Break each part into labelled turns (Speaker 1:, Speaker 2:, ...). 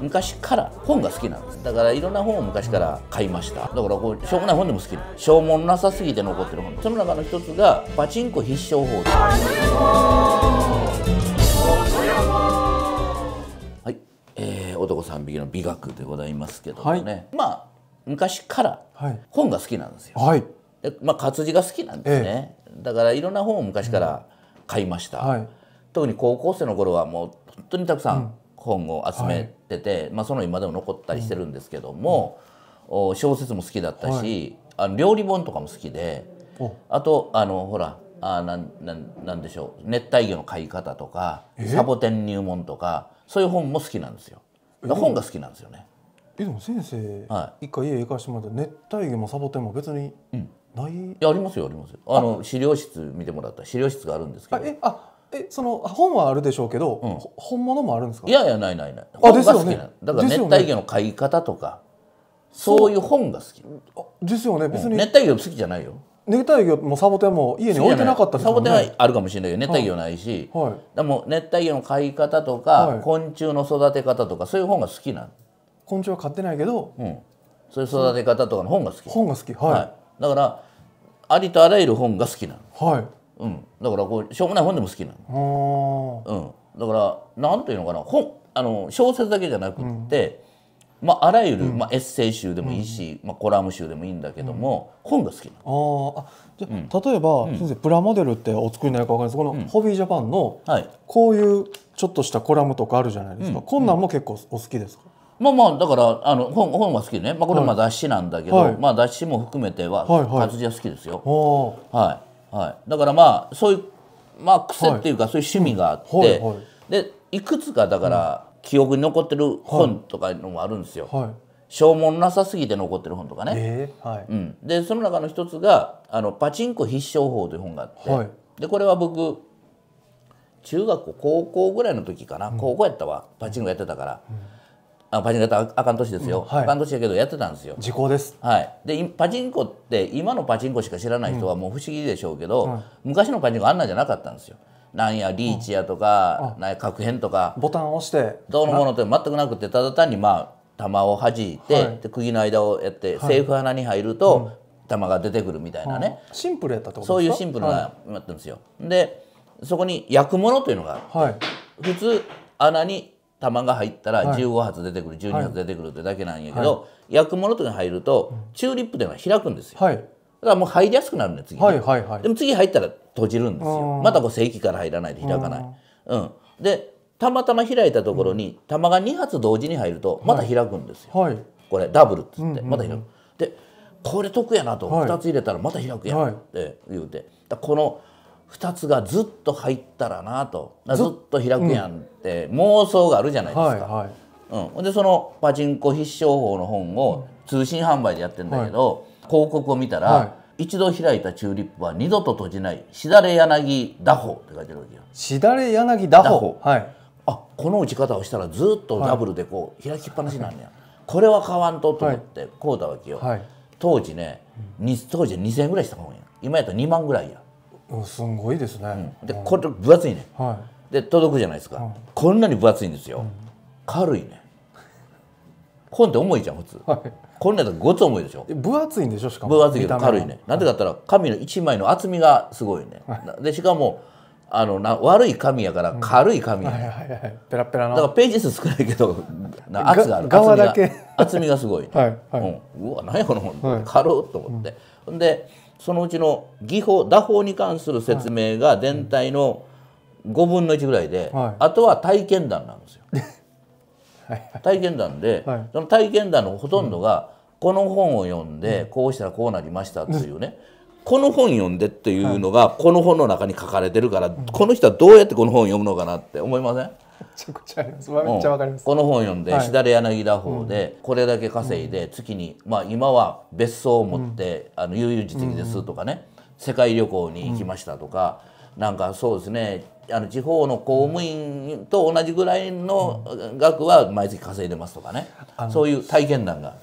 Speaker 1: 昔から本が好きなんですだからいろんな本を昔から買いましただからこうしょうもない本でも好きなしょうもなさすぎて残ってる本その中の一つがパチンコ必勝法
Speaker 2: は
Speaker 1: い、えー、男三匹の美学でございますけどもね、はい、まあ昔から本が好きなんですよ、はい、でまあ、活字が好きなんですね、ええ、だからいろんな本を昔から買いました、うんはい、特に高校生の頃はもう本当にたくさん本を集めてて、はい、まあ、その今でも残ったりしてるんですけども、うん、小説も好きだったし、はい、あの料理本とかも好きであとあのほらあなんなんなんでしょう熱帯魚の飼い方とかサボテン入門とかそういう本も好きなんですよ。本が好きなんですよね。
Speaker 2: えでも先生、はい、一回家行かしてもらって熱帯魚もサボテンも別に
Speaker 1: ない、うん、いやありますよありますよあの資料室見てもらった資料室があるんですけどえあ
Speaker 2: えその本はあるでしょうけど、うん本物もあるんですかいやいやないないないですよね本が好きなだから熱帯魚の
Speaker 1: 飼い方とか、
Speaker 2: そういう本が好き、あですよね別に熱帯魚
Speaker 1: 好きじゃないよ熱帯魚もサボテンも家に置いてなかったですサボテンはあるかもしれないけど熱帯魚ないし、はいでも熱帯魚の飼い方とか、はい昆虫の育て方とかそういう本が好きな昆虫は飼ってないけどうん、そういう育て方とかの本が好
Speaker 2: き、本が好きはは
Speaker 1: いだからありとあらゆる本が好きなのはいうん、だからこうしょうもない本でも好きなの、うん、だからなんていうのかな本あの小説だけじゃなくって、うん、まあ、あらゆる、まあ、エッセイ集でもいいし、まあ、コラム集でもいいんだけども、
Speaker 2: 本が好きなの。あじゃ、例えば、先生プラモデルってお作りになるかわかんないですこの、ホビージャパンの、はい、こういうちょっとしたコラムとかあるじゃないですか、こんなんも結構お好きですか、
Speaker 1: まあまあだからあの本本は好きでね、まあ、これまあ雑誌なんだけど、はい、まあ雑誌も含めては活字は好きですよ。はい、はいはい、だからまあそういう、まあ、癖っていうか、そういう趣味があって、でいくつかだから、記憶に残ってる本とかのもあるんですよ。証文なさすぎて残ってる本とかね、えー、はいうん、でその中の一つがあの「パチンコ必勝法」という本があって、はい、でこれは僕中学校高校ぐらいの時かな、うん、高校やったわパチンコやってたから、うんあパチンコやったあかん年ですよ、うんはい、あかん年だけどやってたんですよ時効ですはいでパチンコって今のパチンコしか知らない人はもう不思議でしょうけど、うん、昔のパチンコあんなんじゃなかったんですよなんやリーチやとか、なんや確変とかボタンを押してどうのものって全くなくてただ単にまあ球を弾いて、はい、で釘の間をやって、はい、セーフ穴に入ると、うん、球が出てくるみたいなね、
Speaker 2: シンプルやったってことそういうシンプルなやってんですよ、で
Speaker 1: そこに焼くものというのが、はい、普通穴に弾が入ったら15発出てくる、はい、12発出てくるってだけなんやけど、はい、薬物とかに入るとチューリップというのは開くんですよ、はい、だからもう入りやすくなるねで次、はいはいはい、でも次入ったら閉じるんですよまたこう正規から入らないと開かない、うん、でたまたま開いたところに弾が2発同時に入るとまた開くんですよ、はい、これダブルっつってまた開く、うんうん、でこれ得やなと、は2つ入れたらまた開くやんって言うてだこの2つがずっと入ったらなとずっと開くやんって妄想があるじゃないですか。はいはい、うん、でそのパチンコ必勝法の本を通信販売でやってんだけど、はい、広告を見たら、はい、一度開いたチューリップは二度と閉じないしだれ柳打法って書いてるわけよ。しだれ柳打法はい、あこの打ち方をしたらずっとダブルでこう開きっぱなしなんや、これは買わんとと思ってこうたわけよ。当時ね、当時2000円ぐらいした本や今やったら2万ぐらいや。すごいですね、でこれ分厚いね、はい、で届くじゃないですか、こんなに分厚いんですよ、軽いね本って重いじゃん普通、はい、こんなやつごつ重いでしょ分厚いんでしょしかも分厚いけど軽いねなんでかったら紙の一枚の厚みがすごいね、でしかもあのな悪い紙やから軽い紙や、ペラペラなだからページ数少ないけどな圧がある側だけ厚みがすごい、はいはいうん、うわ何やこの本、はい、軽っと思って、うん、でそのうちの技法打法に関する説明が全体の5分の1ぐらいで、はい、あとは体験談なんですよ。はいはい、体験談で、はい、その体験談のほとんどが、この本を読んで、こうしたらこうなりましたっていうね、うんこの本読んでっていうのがこの本の中に書かれてるから、この人はどうやってこの本を読むのかなって思いませんめちゃくちゃあります。めっちゃわかります。この本読んで、しだれ柳田法で、これだけ稼いで、月に、まあ、今は別荘を持って、あの悠々自適ですとかね。世界旅行に行きましたとか、なんかそうですね。あの地方の公務員と同じぐらいの額は毎月稼いでますとかね。そういう体験談が。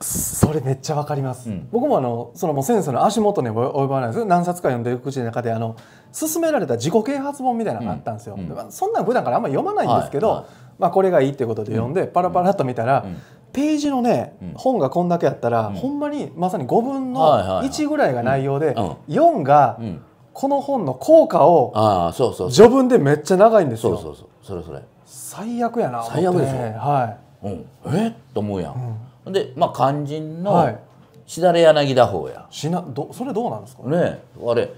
Speaker 2: それめっちゃわかります、うん、僕もあのそのもう先生の足元に及ばないです何冊か読んでいくの中であの勧められた自己啓発本みたいなのがあったんですよ、うんうん、そんなん普段からあんまり読まないんですけど、はいはい、まあ、これがいいっていうことで読んで、パラパラと見たら、ページのね、本がこんだけあったら、ほんまにまさに5分の1ぐらいが内容で、は4が、この本の効果をあそそうう序文でめっちゃ長いんですよ。そうそうそうそれそれ
Speaker 1: 最悪やな最悪でしょ、はいうん、えっと思うやんで、まあ、肝心のしだれ柳田法や、しなどそれどうなんですかねあれ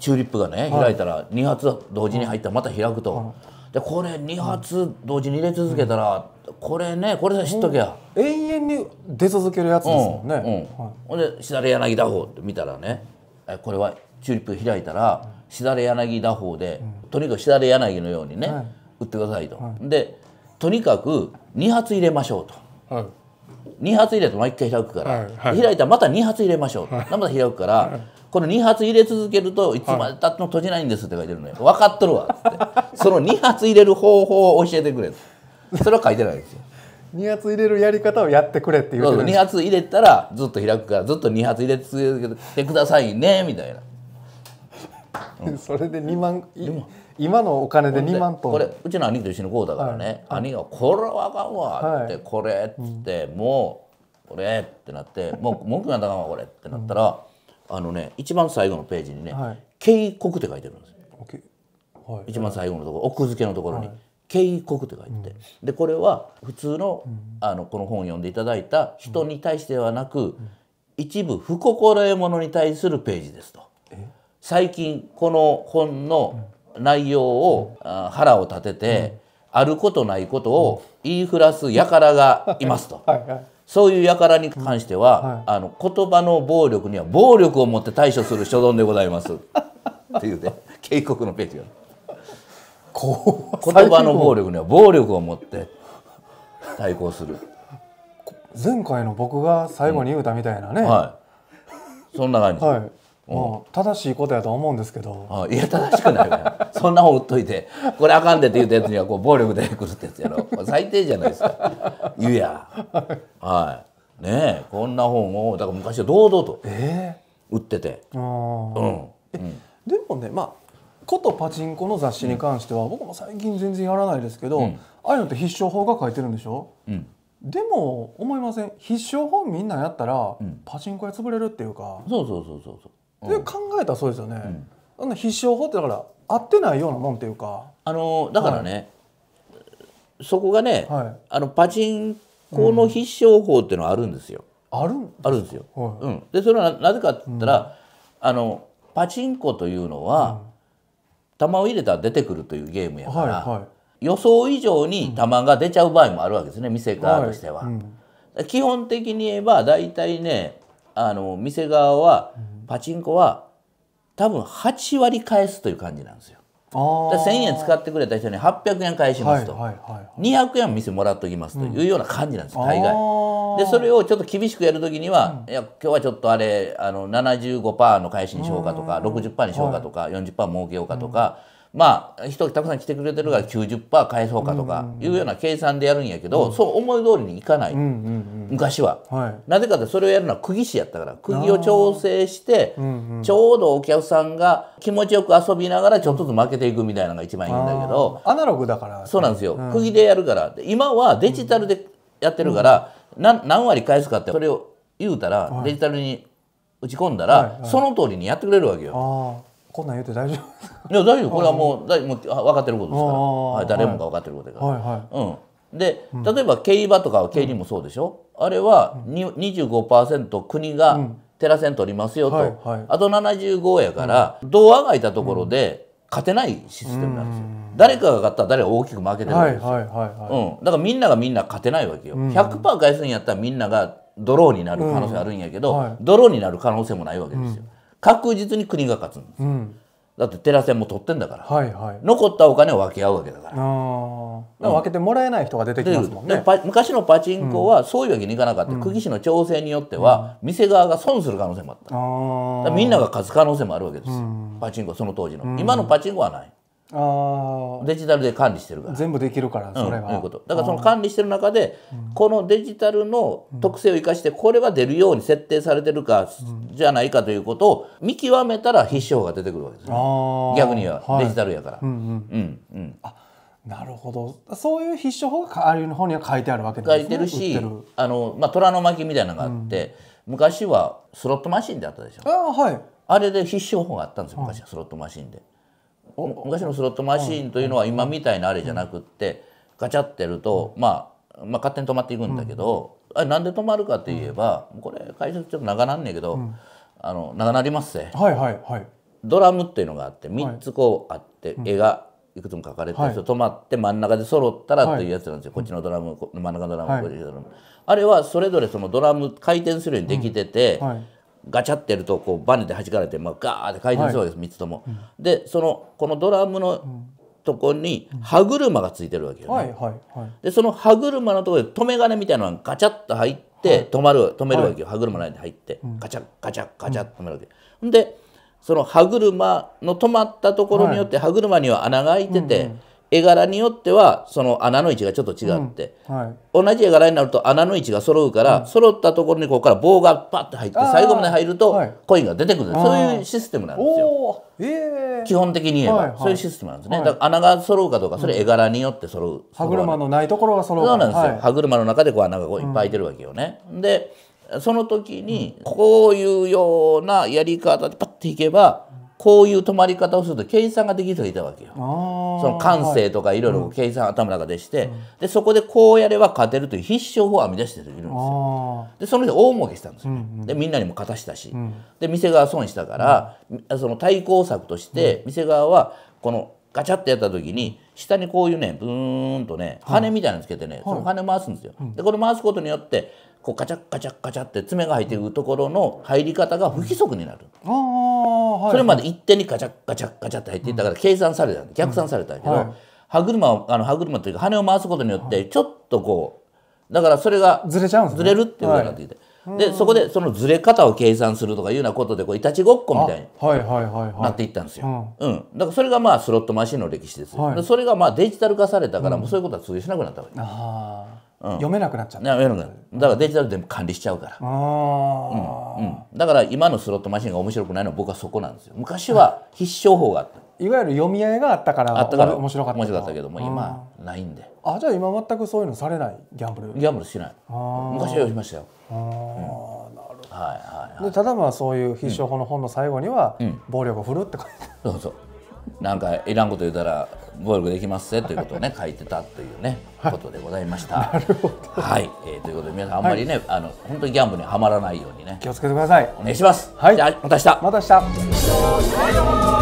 Speaker 1: チューリップがね開いたら2発同時に入ったらまた開くと、でこれ2発同時に入れ続けたら、これねこれさ知っときゃ永
Speaker 2: 遠に出続けるやつですもん
Speaker 1: ね、ほんでしだれ柳田法って見たらねこれはチューリップ開いたら、しだれ柳打法で、とにかくしだれ柳のようにね、打ってくださいと、でとにかく2発入れましょうと、2発入れてもう1回開くから、開いたらまた2発入れましょう、また開くから、この2発入れ続けるといつまでたっても閉じないんですって書いてるのよ分かっとるわってその2発入れる方法を教えてくれそれは書いてないんですよ。2発入れるやり方をやってくれっていうそうそう2発入れたらずっと開くからずっと2発入れ続けてくださいねみたいな それで2万今のお金で2万トンこれうちの兄と一緒にこうだからね、はい、兄が「これはあかんわ」って「これ」っつって「もうこれ」ってなって「もう文句なんだかんわこれ」ってなったら、あのね一番最後のページにね「警告」って書いてるんですよ。一番最後のところ奥付けのところに「警告」って書いてでこれは普通のあのこの本を読んでいただいた人に対してではなく一部不心得者に対するページですと。最近この本の内容を、腹を立てて、あることないことを言いふらす輩がいますと。はいはいそういう輩に関しては、うんはい、あの言葉の暴力には暴力をもって対処する所存でございます。っていうね警告のページが。
Speaker 2: 言葉の暴
Speaker 1: 力には暴力をもって対抗する。
Speaker 2: 前回の僕が最後に言うたみたいなね。うんは
Speaker 1: い、そんな感じ。はいも
Speaker 2: う正しいことやと思うんですけど
Speaker 1: いや正しくないわ そんなほっといてこれあかんでって言ったやつにはこう暴力でくるってやつやろ最低じゃないですか言うやはいねこんな本をだから昔は堂々と売ってて、
Speaker 2: えー、うん、うん、でもねまあことパチンコの雑誌に関しては、うん、僕も最近全然やらないですけど、うん、ああいうのって必勝法が書いてるんでしょ、うん、でも思いません必勝法みんなやったら、パチンコ屋潰れるっていうかそうそうそうそうそうで考えたらそうですよね、うん、あの必勝法ってだから合ってないようなもんっていうか
Speaker 1: あのだからね、はい、そこがね、はい、あのパチンコの必勝法っていうのはあるんですよ、うん、あるあるんですよ、はい、うん、でそれはなぜかって言ったら、うん、あのパチンコというのは、うん、球を入れたら出てくるというゲームやから、はいはい、予想以上に球が出ちゃう場合もあるわけですね、店側としては、基本的に言えば大体ねあの店側は、うんパチンコは多分8割返すという感じなんですよ。1,000円使ってくれた人に800円返しますと、はいはいはい、200円店もらっときますというような感じなんです、うん、大概でそれをちょっと厳しくやるときには、うん、いや今日はちょっとあれあの75%の返しにしようかとか、うん、60%にしようかとか、はい、40%儲けようかとか、うんまあ人たくさん来てくれてるから90%返そうかとかいうような計算でやるんやけど、そう思い通りにいかない、昔は、なぜかってそれをやるのは釘師やったから釘を調整して、ちょうどお客さんが気持ちよく遊びながらちょっとずつ負けていくみたいなのが一番いいんだけどアナログだから、そうなんですよ、釘でやるから今はデジタルでやってるから、何割返すかってそれを言うたら、デジタルに打ち込んだら、その通りにやってくれるわけよ。こんなん言うて大丈夫いや大丈夫これはもうだもう分かってることですから、はい、誰もが分かってることだから、はいはいはい、うん、で、例えば競馬とかは競輪もそうでしょ、うん、あれは25%国がテラセン取りますよと、はいはい、あと75やから、ドうがいたところで勝てないシステムなんですよ。誰かが勝ったら誰が大きく負けてるですよ、はいはいはいはい、うん、だからみんながみんな勝てないわけよ、100%返すんやったらみみんながドローになる可能性あるんやけど、うんはい、ドローになる可能性もないわけですよ、うん確実に国が勝つんです、うん、だって寺線も取ってんだから、はいはい、残ったお金を分け合うわけだ
Speaker 2: から、分けてもらえない人が出てきますもんね
Speaker 1: 昔のパチンコはそういうわけにいかなかった、うん、釘の調整によっては店側が損する可能性もあった、みんなが勝つ可能性もあるわけですパチンコその当時の、今のパチンコはないあデジタルで管理してるから全部できるからそれは、うん、いうことだからその管理してる中でこのデジタルの特性を生かしてこれは出るように設定されてるか、じゃないかということを見極めたら必勝が出てくるわけです、ね、逆には、デジタルやから、うんうんうんうん、あなるほどそういう必勝法がある方には書いてあるわけですね書いてるしあの、まあ、虎の巻みたいなのがあって、うん、昔はスロットマシンであったでしょあ,、はい、あれで必勝法があったんですよ昔はスロットマシンで。はい昔のスロットマシーンというのは今みたいなあれじゃなくってガチャってると、まあ、まあ勝手に止まっていくんだけど、あれなんで止まるかといえば、これ解説ちょっと長なんねんけど、あの長なりますせ、はいはいはい、ドラムっていうのがあって3つこうあって、絵がいくつも書かれて、はい、止まって真ん中で揃ったらというやつなんですよ、こっちのドラム真ん中のドラム、こっちのドラム。あれはそれぞれそのドラム回転するようにできてて、ガチャってやるとこうバネで弾かれて、まあ、ガーって回転するわけです、はい、3つとも。うん、でそのこのドラムのとこに歯車がついてるわけよ、ね、でその歯車のところで留め金みたいなのがガチャッと入って止まる、はい、止めるわけよ、歯車内に入ってガチャッガチャッガチャッと止めるわけ。うん、でその歯車の止まったところによって歯車には穴が開いてて、絵柄によってはその穴の位置がちょっと違って、うんはい、同じ絵柄になると穴の位置が揃うから、うん、揃ったところにここから棒がパッと入って最後まで入るとコインが出てくる、はい、そういうシステムなんで
Speaker 2: すよ、え
Speaker 1: ー、基本的に言えば、はいはい、そういうシステムなんですね、はい、だから穴が揃うかどうかそれ絵柄によって揃う、うん、歯車のないところが揃うそうなんですよ、はい、歯車の中でこう穴がこういっぱい開いてるわけよね、でその時にこういうようなやり方でパッていけばこういう止まり方をすると計算ができる人がいたわけよ。その感性とかいろいろ計算頭の中でして、うん、でそこでこうやれば勝てるという必勝法を編み出してるいるんですよ。でその人大儲けしたんですよ、ねうんうん、でみんなにも勝たしたし、うん、で店側損したから、うん、その対抗策として店側はこのガチャってやった時に下にこういうねブーンとね羽みたいなのつけてね、はい、その羽回すんですよ。はい、でこれ回すことによってこうガチャガチャガチャって爪が入っていくところの入り方が不規則になる。
Speaker 2: うんそれまで
Speaker 1: 一手にガチャガチャガチャって入っていったから計算された、逆算されたけど、歯車をあの歯車というか羽を回すことによってちょっとこうだからそれがずれちゃうんずれるっていうことになってきて。でそこでそのずれ方を計算するとかいうようなことでこういたちごっこみたいになっていったんですよ。うん、だからそれがまあスロットマシンの歴史です、はい、それがまあデジタル化されたからもうそういうことは通用しなくなったわけです。うん、読めなくなっちゃうだからデジタルで管理しちゃうから、うんうん、だから今のスロットマシンが面白くないのは僕はそこなんですよ昔は必勝法があった、いわゆる読み合いがあったからあったから面白かった面白かったけども今ないんで
Speaker 2: あじゃあ今全くそういうのされないギャンブルギャンブルしない昔はしましたよ
Speaker 1: ああ、なるほど、はいはい
Speaker 2: はい、でただまあそういう必勝法の本の最後には、暴力を振るって書いて
Speaker 1: そうそうなんかいらんこと言ったら暴力できますぜということをね 書いてたというね、ことでございました。はい、えー、ということで皆さんあんまりね、はい、あの本当にギャンブルにはまらないようにね気をつけてください。お願いします。はい、じゃまた明日。また明日。